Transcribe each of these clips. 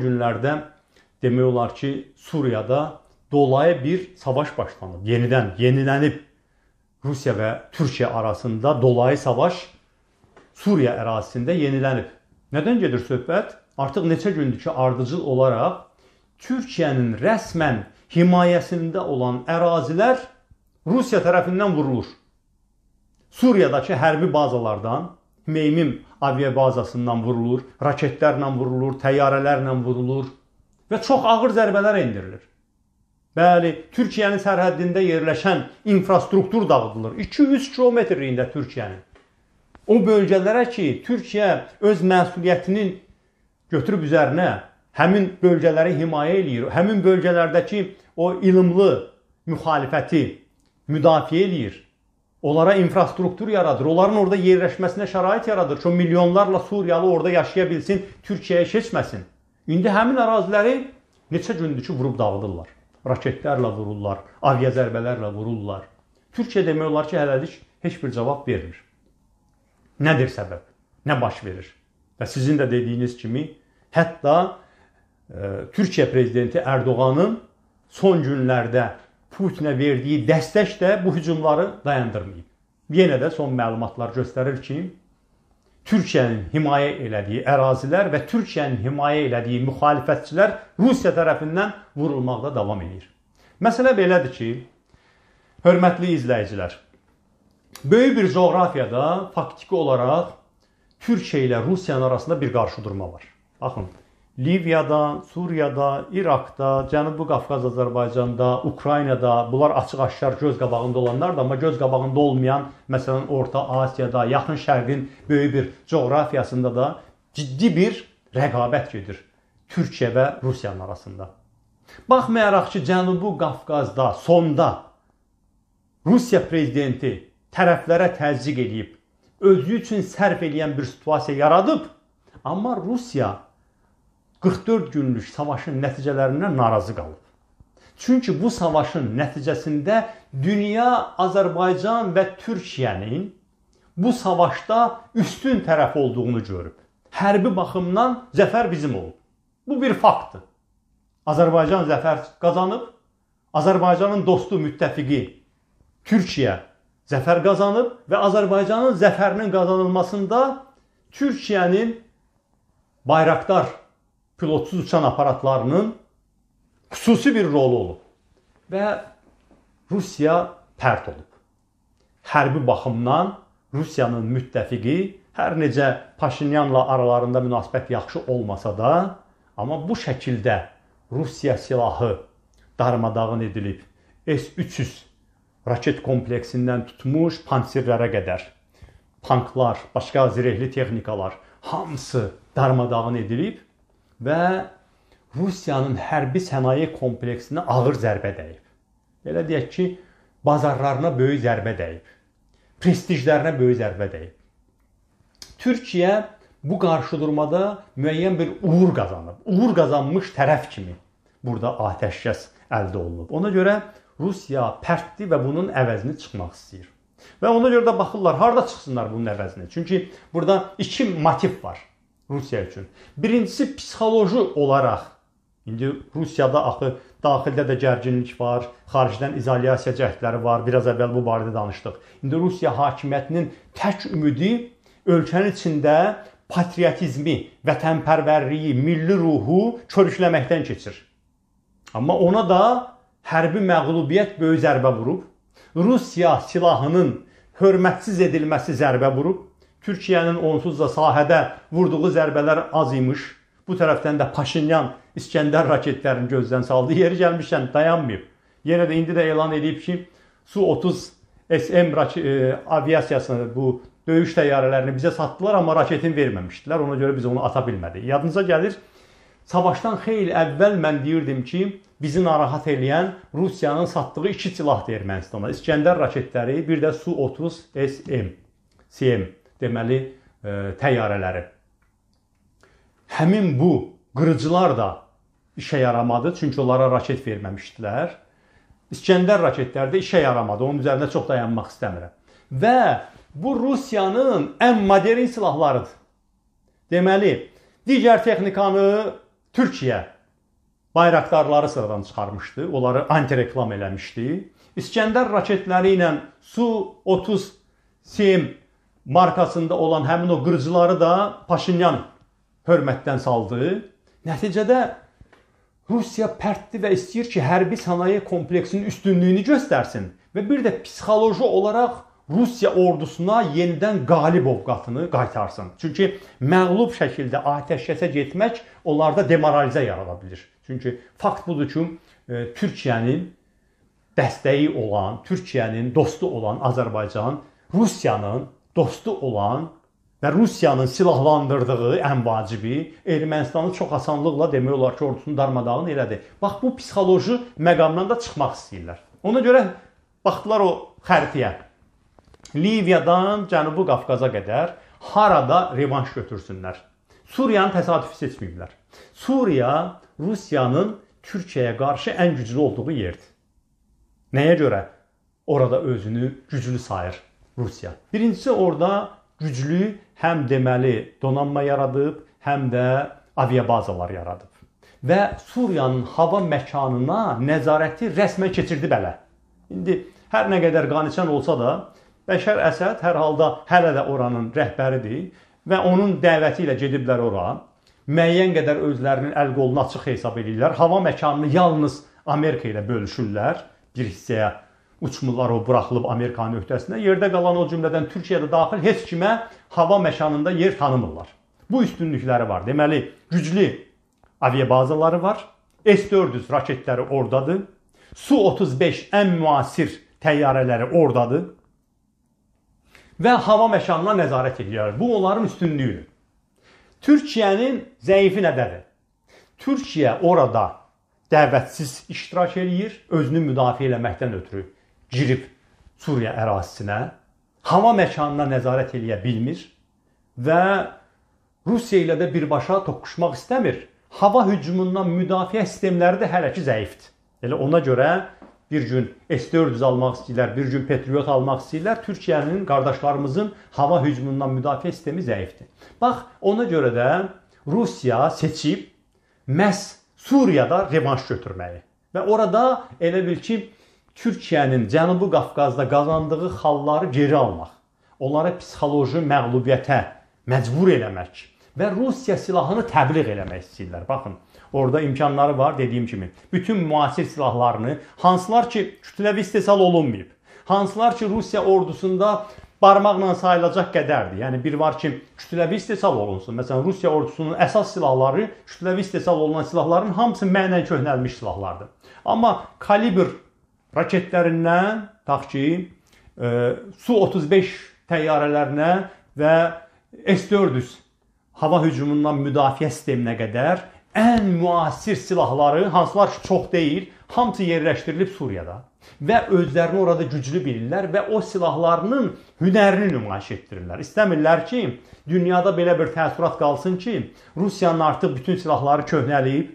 günlərdə demək olar ki, Suriyada dolayı bir savaş başlanıb. Yenidən yenilənib Rusiya və Türkiyə arasında dolayı savaş Suriya ərazisində yenilənib. Nədən gedir söhbət? Artıq neçə gündür ki, ardıcıl olaraq Türkiyənin rəsmən himayəsində olan ərazilər Rusiya tərəfindən vurulur. Suriyadakı hərbi bazalardan, Meymim aviabazasından vurulur, raketlərlə vurulur, təyyarələrlə vurulur və çox ağır zərbələr endirilir. Bəli, Türkiyənin sərhəddində yerləşən infrastruktur dağıdılır. 200 kilometrliyində Türkiyənin. O bölgələrə ki, Türkiyə öz məsuliyyətinin götürüb üzərinə həmin bölgələri himayə eləyir. Həmin bölgələrdəki o ilmlı müxalifəti müdafiə eləyir. Onlara infrastruktur yaradır. Onların orada yerləşməsinə şərait yaradır. Çünki milyonlarla Suriyalı orada yaşaya bilsin, Türkiyəyə keçməsin. İndi həmin əraziləri neçə gündür ki, vurub dağıdırlar. Raketlərlə vururlar, avia zərbələrlə vururlar. Türkiyə demək olar ki, hələlik heç bir cavab vermir. Nədir səbəb? Nə baş verir? Və sizin də dediyiniz kimi, hətta e, Türkiyə prezidenti Ərdoğanın son günlərdə Putinə verdiyi dəstək də bu hücumları dayandırmayıb. Yenə də son məlumatlar göstərir ki, Türkiyənin himayə elədiyi ərazilər və Türkiyənin himayə elədiyi müxalifətçilər Rusiya tərəfindən vurulmaqda davam edir. Məsələ belədir ki, hörmətli izləyicilər, böyük bir coğrafiyada faktiki olaraq Türkiyə ilə Rusiyanın arasında bir qarşıdurma var. Baxın, Liviyada, Suriyada, İraqda, Cənubi Qafqaz Azərbaycanda, Ukraynada bunlar açıq-aşkar göz qabağında olanlardır, amma göz qabağında olmayan, məsələn, Orta Asiyada, Yaxın Şərqin böyük bir coğrafiyasında da ciddi bir rəqabət gedir Türkiyə və Rusiyanın arasında. Baxmayaraq ki, Cənubi Qafqazda sonda Rusiya prezidenti tərəflərə təzyiq edib, özü üçün sərf edən bir situasiya yaradıb, amma Rusiya 44 günlük savaşın nəticələrindən narazı qalıb. Çünki bu savaşın nəticəsində dünya Azərbaycan və Türkiyənin bu savaşda üstün tərəf olduğunu görüb. Hərbi baxımdan zəfər bizim olub. Bu bir faktdır. Azərbaycan zəfər qazanıb. Azərbaycanın dostu, müttəfiqi Türkiyə zəfər qazanıb və Azərbaycanın zəfərinin qazanılmasında Türkiyənin bayraqdar pilotsuz uçan aparatlarının xüsusi bir rolu olub və Rusiya pərt olub. Hərbi baxımdan Rusiyanın müttəfiqi hər necə Paşinyanla aralarında münasibət yaxşı olmasa da, amma bu şəkildə Rusiya silahı darmadağın edilib. S-300 raket kompleksindən tutmuş pansirlərə qədər, tanklar, başqa zirehli texnikalar hamısı darmadağın edilib və Rusiyanın hərbi sənaye kompleksinə ağır zərbə dəyib. Belə deyək ki, bazarlarına böyük zərbə dəyib. Prestijlərinə böyük zərbə dəyib. Türkiyə bu qarşıdurmada müəyyən bir uğur qazanıb. Uğur qazanmış tərəf kimi burada atəşkəs əldə olunub. Ona görə Rusiya pərtdir və bunun əvəzini çıxmaq istəyir. Və ona görə də baxırlar harda çıxsınlar bunun əvəzini. Çünki burada iki motiv var. Rusiya üçün. Birincisi psixoloji olaraq indi Rusiyada axı daxildə də gərginlik var, xaricdən izolyasiya cəhdləri var. Biraz əvvəl bu barədə danışdıq. İndi Rusiya hakimiyyətinin tək ümidi ölkənin içində patriotizmi, vətənpərvərliyi, milli ruhu körükləməkdən keçir. Amma ona da hərbi məğlubiyyət böyük zərbə vurub. Rusiya silahının hörmətsiz edilməsi zərbə vurub. Türkiyənin onsuz da sahədə vurduğu zərbələr az imiş. Bu tərəfdən də Paşinyan İskəndər raketlərini gözdən saldı. Yeri gəlmişkən dayanmayıb. Yenə də indi də elan edib ki, Su-30 SM e, aviasiyasını bu döyüş təyyarələrini bizə satdılar, amma raketin verməmişdilər. Ona görə biz onu ata bilmədik. Yadınıza gəlir? Savaşdan xeyli əvvəl mən deyirdim ki, bizi narahat eləyən Rusiyanın satdığı iki silahdır Ermənistana. İskəndər raketləri, bir də Su-30 SM. CM deməli e, təyyarələri. Həmin bu qırıcılar da işə yaramadı, çünki onlara raket verməmişdilər. İskəndər raketləri də işə yaramadı. Onun üzərində çox dayanmaq istəmirəm. Və bu Rusiyanın ən modern silahlarıdır. Deməli, digər texnikanı Türkiyə bayraqdarları sıradan çıxarmışdı. Onları antireklam eləmişdi. İskəndər raketləri ilə Su-30 SIM markasında olan həmin o qırıcıları da Paşinyan hörmətdən saldı. Nəticədə Rusiya pərtdi və istəyir ki, hərbi sənaye kompleksinin üstünlüyünü göstərsin və bir də psixoloji olaraq Rusiya ordusuna yenidən qalib ovqatını qaytarsın. Çünki məğlub şəkildə atəşkəsə getmək onlarda demoralizə yarada bilər. Çünki fakt budur ki, e, Türkiyənin dəstəyi olan, Türkiyənin dostu olan Azərbaycan Rusiyanın dostu olan və Rusiyanın silahlandırdığı ən vacibi Ermənistanı çox asanlıqla demək olar ki, ordusunu darmadağın elədi. Bax bu psixoloji məqamdan da çıxmaq istəyirlər. Ona görə baxdılar o xəritəyə. Liviyadan Cənubi Qafqaza qədər harada revanş götürsünlər. Suriyanı təsadüfi seçməyiblər. Suriya Rusiyanın Türkiyəyə qarşı ən güclü olduğu yerdir. Nəyə görə? Orada özünü güclü sayır. Rusiya. Birincisi orada güclü həm deməli donanma yaradıb, həm də aviabazalar yaradıb. Və Suriyanın hava məkanına nəzarəti rəsmən keçirdi belə. İndi hər nə qədər qaniçan olsa da, Bəşər Əsəd hər halda hələ də oranın rəhbəridir və onun dəvəti ilə gediblər ora. Müəyyən qədər özlərinin əl qolunu açıq hesab edirlər. Hava məkanını yalnız Amerika ilə bölüşürlər bir hissəyə uçmurlar o buraxılıb Amerikanın öhdəsinə. Yerdə qalan o cümlədən Türkiyədə daxil heç kimə hava məkanında yer tanımırlar. Bu üstünlükləri var. Deməli, güclü aviabazaları var. S-400 raketləri ordadır. Su-35 ən müasir təyyarələri ordadır. Və hava məkanına nəzarət edirlər. Bu onların üstünlüyüdür. Türkiyənin zəifi nədədir? Türkiyə orada dəvətsiz iştirak eləyir, özünü müdafiə eləməkdən ötürü girib Suriya ərazisinə, hava məkanına nəzarət eləyə bilmir və Rusiya ilə də birbaşa toqquşmaq istəmir. Hava hücumundan müdafiə sistemləri də hələ ki zəifdir. Elə ona görə bir gün S-400 almaq istəyirlər, bir gün Patriot almaq istəyirlər. Türkiyənin qardaşlarımızın hava hücumundan müdafiə sistemi zəifdir. Bax, ona görə də Rusiya seçib məhz Suriyada revanş götürməyi və orada elə bil ki, Türkiyənin Cənubi Qafqazda qazandığı xalları geri almaq, onlara psixoloji məğlubiyyətə məcbur eləmək və Rusiya silahını təbliğ eləmək istəyirlər. Baxın, orada imkanları var dediyim kimi. Bütün müasir silahlarını, hansılar ki, kütləvi istehsal olunmayıb, hansılar ki, Rusiya ordusunda barmaqla sayılacaq qədərdir. Yəni bir var ki, kütləvi istehsal olunsun. Məsələn, Rusiya ordusunun əsas silahları kütləvi istehsal olunan silahların hamısı mənən köhnəlmiş silahlardır. Amma kalibr raketlərindən, tax ki, e, Su-35 təyyarələrinə və S-400 hava hücumundan müdafiə sisteminə qədər ən müasir silahları, hansılar ki, çox deyil, hamısı yerləşdirilib Suriyada və özlərini orada güclü bilirlər və o silahlarının hünərini nümayiş etdirirlər. İstəmirlər ki, dünyada belə bir təəssürat qalsın ki, Rusiyanın artıq bütün silahları köhnəliyib.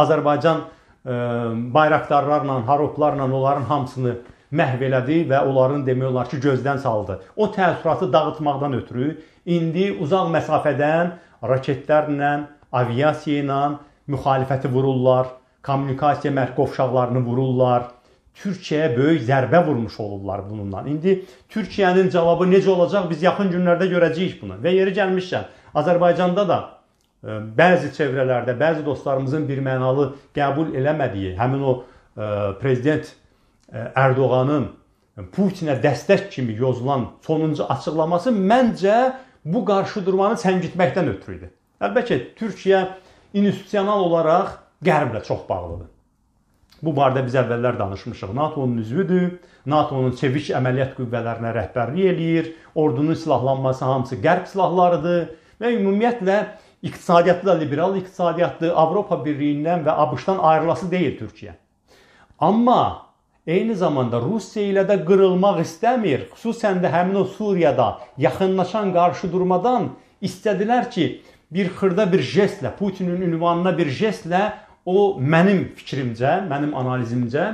Azərbaycan bayraqdarlarla, haroplarla onların hamısını məhv elədi və onların demək olar ki, gözdən saldı. O təəssüratı dağıtmaqdan ötürü indi uzaq məsafədən raketlərlə, aviasiya ilə müxalifəti vururlar, kommunikasiya mərkəz qovşaqlarını vururlar. Türkiyəyə böyük zərbə vurmuş olurlar bununla. İndi Türkiyənin cavabı necə olacaq biz yaxın günlərdə görəcəyik bunu. Və yeri gəlmişkən Azərbaycanda da bəzi çevrələrdə, bəzi dostlarımızın bir mənalı qəbul eləmədiyi, həmin o prezident Ərdoğanın Putinə dəstək kimi yozulan sonuncu açıqlaması məncə bu qarşıdurmanı səngitməkdən ötürü idi. Əlbəttə Türkiyə institusional olaraq Qərblə çox bağlıdır. Bu barədə biz əvvəllər danışmışıq. NATO-nun üzvüdür. NATO-nun çevik əməliyyat qüvvələrinə rəhbərlik eləyir. Ordunun silahlanması hamısı Qərb silahlarıdır və ümumiyyətlə iqtisadiyyatı da liberal iqtisadiyyatdır. Avropa Birliyindən və ABŞ-dan ayrılası deyil Türkiyə. Amma eyni zamanda Rusiya ilə də qırılmaq istəmir. Xüsusən də həmin o Suriyada yaxınlaşan qarşıdurmadan istədilər ki, bir xırda bir jestlə, Putinin ünvanına bir jestlə o mənim fikrimcə, mənim analizimcə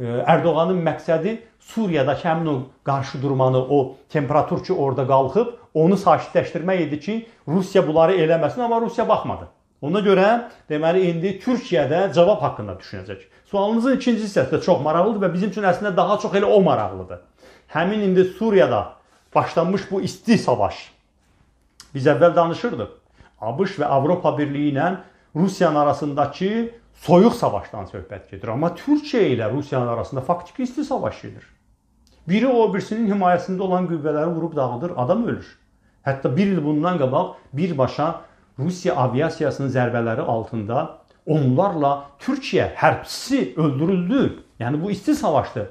Ərdoğanın e, məqsədi Suriyadakı həmin o qarşıdurmanı, o temperatur ki orada qalxıb onu sakitləşdirmək idi ki, Rusiya bunları eləməsin, amma Rusiya baxmadı. Ona görə deməli indi Türkiyədə cavab haqqında düşünəcək. Sualınızın ikinci hissəsi də çox maraqlıdır və bizim üçün əslində daha çox elə o maraqlıdır. Həmin indi Suriyada başlanmış bu isti savaş. Biz əvvəl danışırdıq. ABŞ və Avropa Birliyi ilə Rusiyanın arasındakı soyuq savaşdan söhbət gedir. Amma Türkiyə ilə Rusiyanın arasında faktiki isti savaş gedir. Biri o birisinin himayəsində olan qüvvələri vurub dağıdır, adam ölür. Hətta bir il bundan qabaq birbaşa Rusiya aviasiyasının zərbələri altında onlarla Türkiyə hərbçisi öldürüldü. Yəni bu isti savaşdır.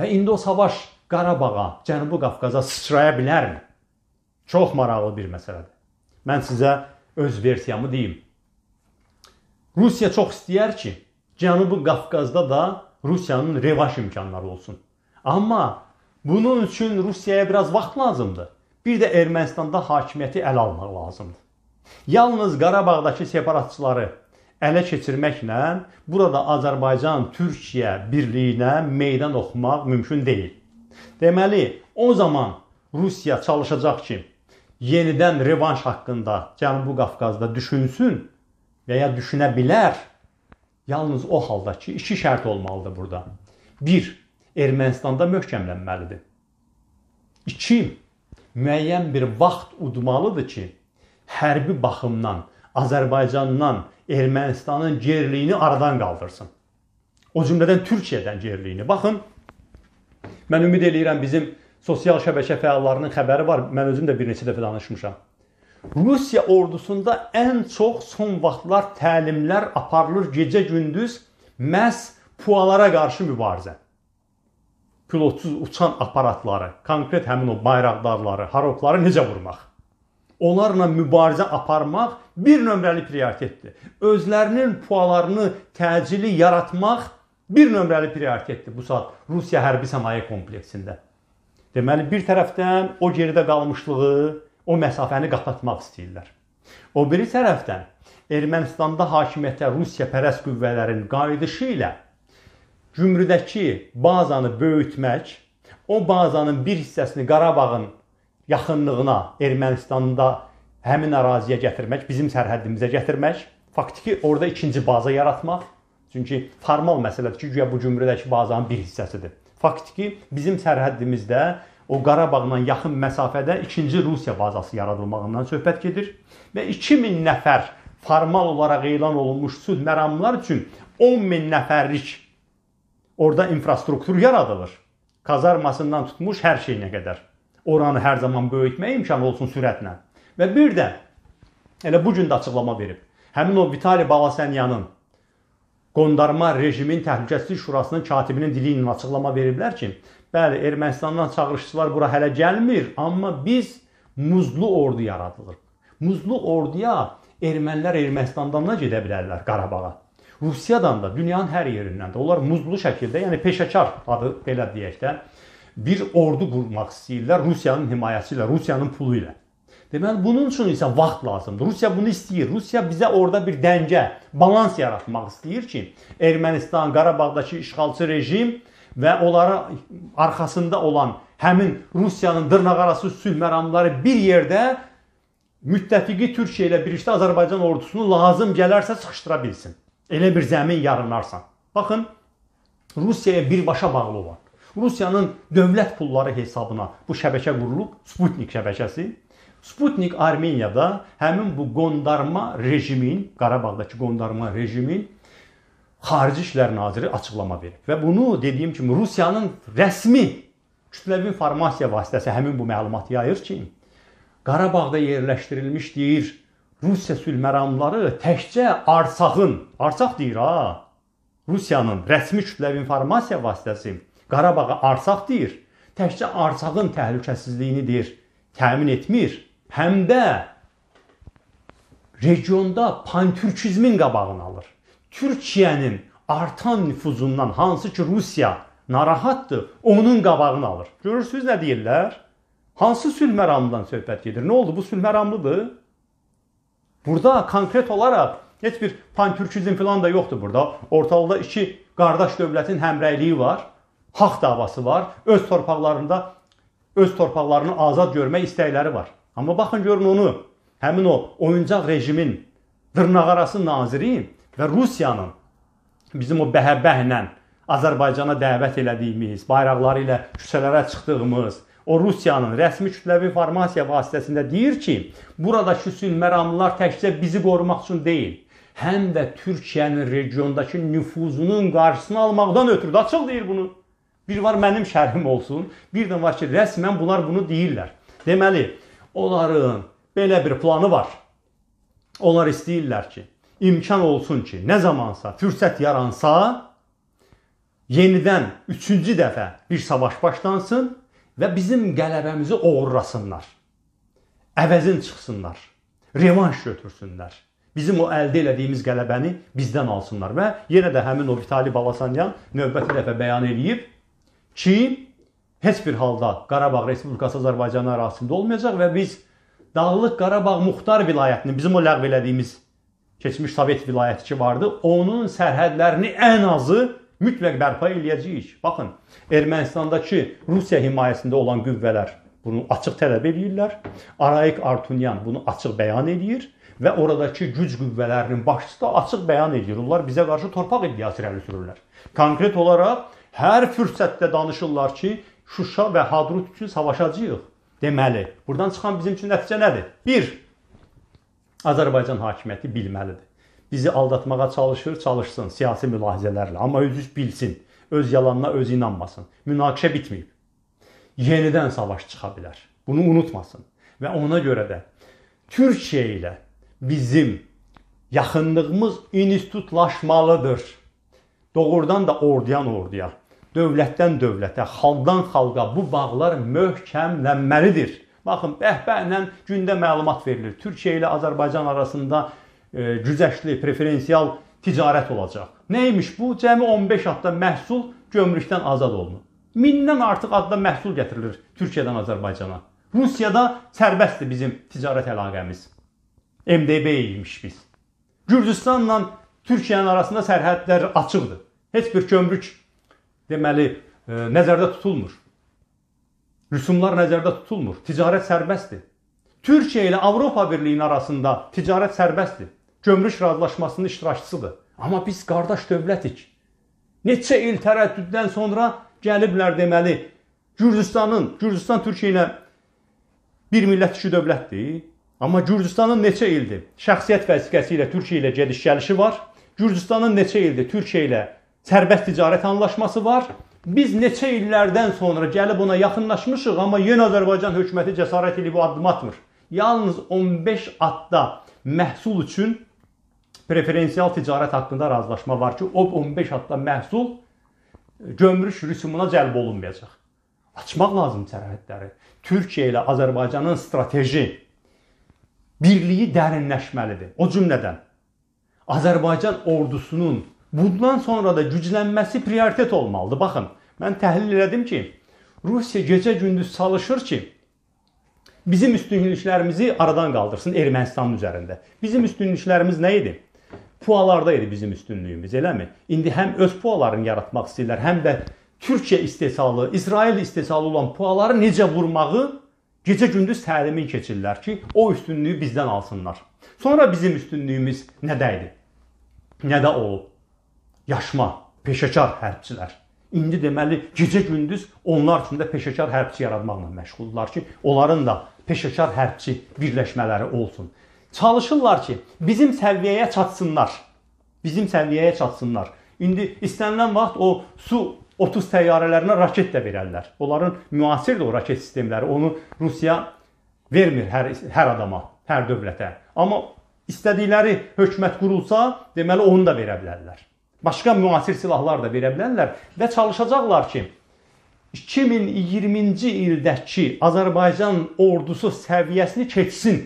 Və indi o savaş Qarabağa, Cənubi Qafqaza sıçraya bilərmi? Çox maraqlı bir məsələdir. Mən sizə öz versiyamı deyim. Rusiya çox istəyər ki, Cənubi Qafqazda da Rusiyanın revaş imkanları olsun. Amma bunun üçün Rusiyaya biraz vaxt lazımdır. Bir də Ermənistanda hakimiyyəti ələ almaq lazımdır. Yalnız Qarabağdakı separatçıları ələ keçirməklə burada Azərbaycan-Türkiyə birliyinə meydan oxumaq mümkün deyil. Deməli, o zaman Rusiya çalışacaq ki, yenidən revanş haqqında Cənubi Qafqazda düşünsün və ya düşünə bilər. Yalnız o halda ki, iki şərt olmalıdır burada. 1. Ermənistanda möhkəmlənməlidir. 2. Müəyyən bir vaxt udmalıdır ki, hərbi baxımdan Azərbaycandan Ermənistanın gerliyini aradan qaldırsın. O cümlədən Türkiyədən gerliyini. Baxın, mən ümid eləyirəm bizim sosial şəbəkə fəallarının xəbəri var. Mən özüm də bir neçə dəfə danışmışam. Rusiya ordusunda ən çox son vaxtlar təlimlər aparılır gecə-gündüz məhz pualara qarşı mübarizə pilotsuz uçan aparatları, konkret həmin o bayraqdarları, haropları necə vurmaq? Onlarla mübarizə aparmaq bir nömrəli prioritetdir. Özlərinin pualarını, təcili yaratmaq bir nömrəli prioritetdir bu saat Rusiya hərbi sənaye kompleksində. Deməli bir tərəfdən o geridə qalmışlığı, o məsafəni qapatmaq istəyirlər. O biri tərəfdən Ermənistanda hakimiyyətə Rusiya pərəst qüvvələrin qayıdışı ilə Gümrüdəki bazanı böyütmək, o bazanın bir hissəsini Qarabağın yaxınlığına, Ermənistanda həmin əraziyə gətirmək, bizim sərhədimizə gətirmək, faktiki orada ikinci baza yaratmaq. Çünki formal məsələdir ki, güya bu Gümrüdəki bazanın bir hissəsidir. Faktiki bizim sərhədimizdə o Qarabağla yaxın məsafədə ikinci Rusiya bazası yaradılmağından söhbət gedir və 2000 nəfər formal olaraq elan olunmuş sülh məramlar üçün 10 min nəfərlik Orada infrastruktur yaradılır. Kazarmasından tutmuş hər şeyinə qədər. Oranı hər zaman böyütmək imkanı olsun sürətlə. Və bir də elə bu gün də açıqlama verib. Həmin o Vitali Balasyanyanın qondarma rejimin təhlükəsizlik şurasının katibinin dili ilə açıqlama veriblər ki, bəli, Ermənistandan çağırışçılar bura hələ gəlmir, amma biz muzlu ordu yaradılır. Muzlu orduya ermənilər Ermənistandan da gedə bilərlər Qarabağa. Rusiyadan da, dünyanın hər yerindən də onlar muzlu şəkildə, yəni peşəkar adı belə deyək də, bir ordu qurmaq istəyirlər Rusiyanın himayəsi ilə, Rusiyanın pulu ilə. Deməli bunun üçün isə vaxt lazımdır. Rusiya bunu istəyir. Rusiya bizə orada bir dəngə, balans yaratmaq istəyir ki, Ermənistan, Qarabağdakı işğalçı rejim və onların arxasında olan həmin Rusiyanın dırnaqarası sülh məramları bir yerdə müttəfiqi Türkiyə ilə birlikdə Azərbaycan ordusunu lazım gələrsə sıxışdıra bilsin. Elə bir zəmin yaranarsa. Baxın, Rusiyaya birbaşa bağlı olan, Rusiyanın dövlət pulları hesabına bu şəbəkə qurulub, Sputnik şəbəkəsi. Sputnik Armeniyada həmin bu qondarma rejimin, Qarabağdakı qondarma rejimin Xarici İşlər Naziri açıqlama verib və bunu dediyim kimi Rusiyanın rəsmi kütləvi informasiya vasitəsi həmin bu məlumatı yayır ki, Qarabağda yerləşdirilmiş deyir Rusiya sülhməramları təkcə Arsağın, Arsaq deyir ha, Rusiyanın rəsmi kütləvi informasiya vasitəsi Qarabağa Arsaq deyir. Təkcə Arsağın təhlükəsizliyini deyir, təmin etmir. Həm də regionda pantürkizmin qabağını alır. Türkiyənin artan nüfuzundan hansı ki Rusiya narahatdır, onun qabağını alır. Görürsüz nə deyirlər? Hansı sülh məramından söhbət gedir? Nə oldu? Bu sülh məramlıdır? Burada konkret olaraq heç bir pankürküzm filan da yoxdur burada. Ortalıqda iki qardaş dövlətin həmrəyliyi var. Haqq davası var. Öz torpaqlarında öz torpaqlarını azad görmək istəkləri var. Amma baxın görün onu. Həmin o oyuncaq rejimin dırnaqarası naziri və Rusiyanın bizim o bəhəbəhlə Azərbaycana dəvət elədiyimiz, bayraqları ilə küçələrə çıxdığımız, O Rusiyanın rəsmi kütləvi informasiya vasitəsində deyir ki, buradakı sülh məramlılar təkcə bizi qorumaq üçün deyil, həm də Türkiyənin regiondakı nüfuzunun qarşısını almaqdan ötürü də açıq deyir bunu. Bir var mənim şərhim olsun, bir də var ki, rəsmən bunlar bunu deyirlər. Deməli, onların belə bir planı var. Onlar istəyirlər ki, imkan olsun ki, nə zamansa fürsət yaransa, yenidən 3-cü dəfə bir savaş başlansın və bizim qələbəmizi oğurlasınlar. Əvəzin çıxsınlar. Revanş götürsünlər. Bizim o əldə elədiyimiz qələbəni bizdən alsınlar və yenə də həmin o Vitali Balasanyan növbəti dəfə bəyan eləyib ki, heç bir halda Qarabağ Respublikası Azərbaycan ərazisində olmayacaq və biz Dağlıq Qarabağ Muxtar vilayətini, bizim o ləğv elədiyimiz keçmiş Sovet vilayəti ki vardı, onun sərhədlərini ən azı mütləq bərpa eləyəcəyik. Baxın, Ermənistandakı Rusiya himayəsində olan qüvvələr bunu açıq tələb eləyirlər. Araik Artunyan bunu açıq bəyan eləyir və oradakı güc qüvvələrinin başçısı da açıq bəyan edir. Onlar bizə qarşı torpaq iddiası irəli sürürlər. Konkret olaraq hər fürsətdə danışırlar ki, Şuşa və Hadrut üçün savaşacağıq. Deməli, burdan çıxan bizim üçün nəticə nədir? 1. Azərbaycan hakimiyyəti bilməlidir bizi aldatmağa çalışır, çalışsın siyasi mülahizələrlə. Amma özü bilsin, öz yalanına öz inanmasın. Münaqişə bitməyib. Yenidən savaş çıxa bilər. Bunu unutmasın. Və ona görə də Türkiyə ilə bizim yaxınlığımız institutlaşmalıdır. Doğrudan da orduyan orduya, dövlətdən dövlətə, xalqdan xalqa bu bağlar möhkəmlənməlidir. Baxın, bəhbəhlə gündə məlumat verilir. Türkiyə ilə Azərbaycan arasında E, güzəştli, preferensial ticarət olacaq. Nə imiş bu? Cəmi 15 adda məhsul gömrükdən azad olunur. 1000-dən artıq adda məhsul gətirilir Türkiyədən Azərbaycana. Rusiyada sərbəstdir bizim ticarət əlaqəmiz. MDB imiş biz. Gürcüstanla Türkiyənin arasında sərhədlər açıqdır. Heç bir gömrük deməli e, nəzərdə tutulmur. Rüsumlar nəzərdə tutulmur. Ticarət sərbəstdir. Türkiyə ilə Avropa Birliyinin arasında ticarət sərbəstdir gömrük razılaşmasının iştirakçısıdır. Amma biz qardaş dövlətik. Neçə il tərəddüddən sonra gəliblər deməli. Gürcüstanın, Gürcüstan Türkiyə ilə bir millət iki dövlətdir. Amma Gürcüstanın neçə ildir şəxsiyyət vəsiqəsi ilə Türkiyə ilə gediş-gəlişi var. Gürcüstanın neçə ildir Türkiyə ilə sərbəst ticarət anlaşması var. Biz neçə illərdən sonra gəlib ona yaxınlaşmışıq, amma yenə Azərbaycan hökuməti cəsarət edib bu addım atmır. Yalnız 15 adda məhsul üçün preferensial ticarət haqqında razılaşma var ki, OB15 haqqında məhsul e, gömrük rüsumuna cəlb olunmayacaq. Açmaq lazım sərhədləri. Türkiyə ilə Azərbaycanın strateji birliyi dərinləşməlidir. O cümlədən Azərbaycan ordusunun bundan sonra da güclənməsi prioritet olmalıdır. Baxın, mən təhlil elədim ki, Rusiya gecə-gündüz çalışır ki, bizim üstünlüklərimizi aradan qaldırsın Ermənistanın üzərində. Bizim üstünlüklərimiz nə idi? pualarda idi bizim üstünlüyümüz, eləmi? İndi həm öz pualarını yaratmaq istəyirlər, həm də Türkiyə istehsalı, İsrail istehsalı olan puaları necə vurmağı gecə gündüz təlimin keçirlər ki, o üstünlüyü bizdən alsınlar. Sonra bizim üstünlüyümüz nədə idi? Nədə olub? Yaşma, peşəkar hərbçilər. İndi deməli gecə gündüz onlar üçün də peşəkar hərbçi yaratmaqla məşğuldurlar ki, onların da peşəkar hərbçi birləşmələri olsun çalışırlar ki, bizim səviyyəyə çatsınlar. Bizim səviyyəyə çatsınlar. İndi istənilən vaxt o su 30 təyyarələrinə raket də verərlər. Onların müasirdir o raket sistemləri. Onu Rusiya vermir hər hər adama, hər dövlətə. Amma istədikləri hökumət qurulsa, deməli onu da verə bilərlər. Başqa müasir silahlar da verə bilərlər və çalışacaqlar ki, 2020-ci ildəki Azərbaycan ordusu səviyyəsini keçsin.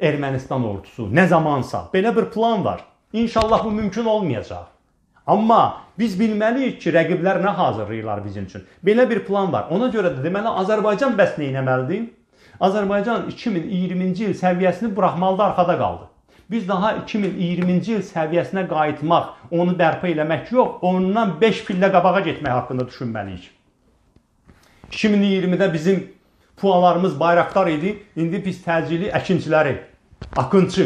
Ermənistan ordusu nə zamansa belə bir plan var. İnşallah bu mümkün olmayacaq. Amma biz bilməliyik ki, rəqiblər nə hazırlayırlar bizim üçün. Belə bir plan var. Ona görə də deməli Azərbaycan bəs nə etməlidir? Azərbaycan 2020-ci il səviyyəsini buraxmalıda arxada qaldı. Biz daha 2020-ci il səviyyəsinə qayıtmaq, onu bərpa eləmək yox, ondan 5 pillə qabağa getmək haqqında düşünməliyik. 2020-də bizim pualarımız bayraqdar idi. İndi biz təcili əkinçiləri Akınçı,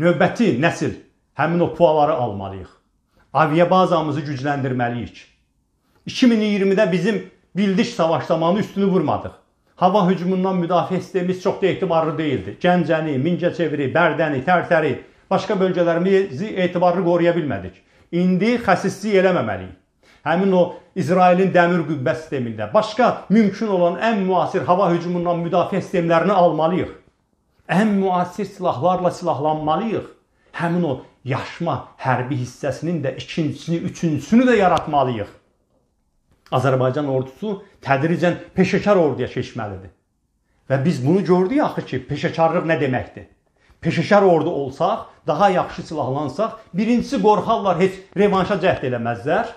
növbəti nəsil həmin o puaları almalıyıq. Aviya bazamızı gücləndirməliyik. 2020-də bizim bildiş savaşlamanı üstünü vurmadıq. Hava hücumundan müdafiə sistemimiz çox da etibarlı deyildi. Gəncəni, Mingəçeviri, Bərdəni, Tərtəri, başqa bölgələrimizi etibarlı qoruya bilmədik. İndi xəsislik eləməməliyik. Həmin o İsrailin dəmir qübbə sistemində başqa mümkün olan ən müasir hava hücumundan müdafiə sistemlərini almalıyıq ən müasir silahlarla silahlanmalıyıq. Həmin o yaşma hərbi hissəsinin də ikincisini, üçüncüsünü də yaratmalıyıq. Azərbaycan ordusu tədricən peşəkar orduya keçməlidir. Və biz bunu gördük axı ki, peşəkarlıq nə deməkdir? Peşəkar ordu olsaq, daha yaxşı silahlansaq, birincisi qorxarlar, heç revanşa cəhd eləməzlər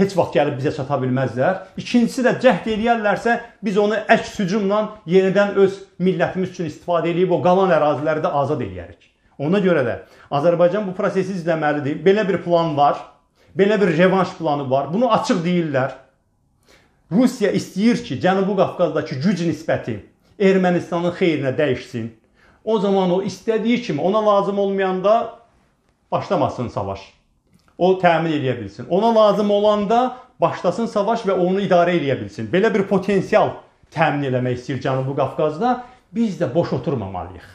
heç vaxt gəlib bizə çata bilməzlər. İkincisi də cəhd eləyərlərsə biz onu əks hücumla yenidən öz millətimiz üçün istifadə edib o qalan əraziləri də azad eləyərik. Ona görə də Azərbaycan bu prosesi izləməlidir. Belə bir plan var. Belə bir revanş planı var. Bunu açıq deyirlər. Rusiya istəyir ki, Cənubi Qafqazdakı güc nisbəti Ermənistanın xeyrinə dəyişsin. O zaman o istədiyi kimi ona lazım olmayanda başlamasın savaş o təmin edə bilsin. Ona lazım olanda başlasın savaş və onu idarə edə bilsin. Belə bir potensial təmin eləmək istəyir Cənubi Qafqazda. Biz də boş oturmamalıyıq.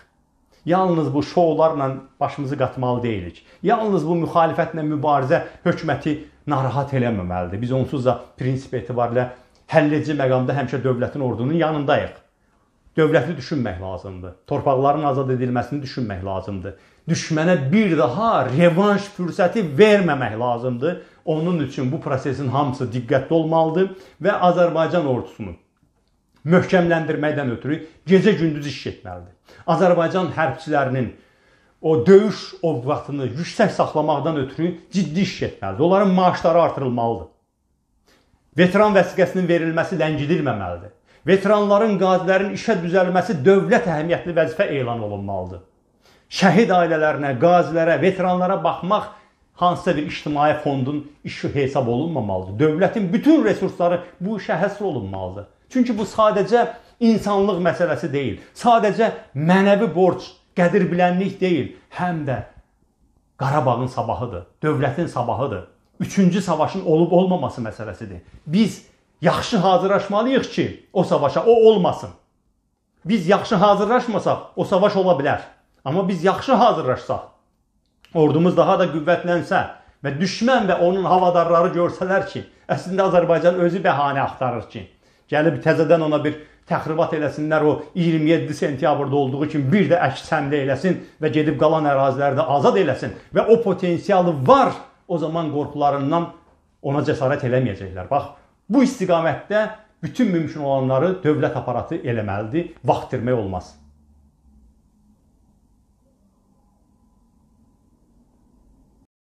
Yalnız bu şoularla başımızı qatmalı deyilik. Yalnız bu müxalifətlə mübarizə hökuməti narahat eləməməlidir. Biz onsuz da prinsip etibarilə həlledici məqamda həmişə dövlətin ordunun yanındayıq dövləti düşünmək lazımdır. Torpaqların azad edilməsini düşünmək lazımdır. Düşmənə bir daha revanş fürsəti verməmək lazımdır. Onun üçün bu prosesin hamısı diqqətli olmalıdır və Azərbaycan ordusunu möhkəmləndirməkdən ötürü gecə-gündüz iş etməlidir. Azərbaycan hərbçilərinin o döyüş ovqatını yüksək saxlamaqdan ötürü ciddi iş etməlidir. Onların maaşları artırılmalıdır. Veteran vəsiqəsinin verilməsi ləngidilməməlidir veteranların, qazilərin işə düzəlməsi dövlət əhəmiyyətli vəzifə elan olunmalıdır. Şəhid ailələrinə, qazilərə, veteranlara baxmaq hansısa bir ictimai fondun işi hesab olunmamalıdır. Dövlətin bütün resursları bu işə həsr olunmalıdır. Çünki bu sadəcə insanlıq məsələsi deyil. Sadəcə mənəvi borc, qədir bilənlik deyil, həm də Qarabağın sabahıdır, dövlətin sabahıdır. 3-cü savaşın olub olmaması məsələsidir. Biz yaxşı hazırlaşmalıyıq ki, o savaşa o olmasın. Biz yaxşı hazırlaşmasaq, o savaş ola bilər. Amma biz yaxşı hazırlaşsaq, ordumuz daha da qüvvətlənsə və düşmən və onun havadarları görsələr ki, əslində Azərbaycan özü bəhanə axtarır ki, gəlib təzədən ona bir təxribat eləsinlər o 27 sentyabrda olduğu kimi bir də əks həmlə eləsin və gedib qalan ərazilərdə azad eləsin və o potensialı var, o zaman qorxularından ona cəsarət eləməyəcəklər. Bax, Bu istiqamətdə bütün mümkün olanları dövlət aparatı eləməlidir, vaxt vermək olmaz.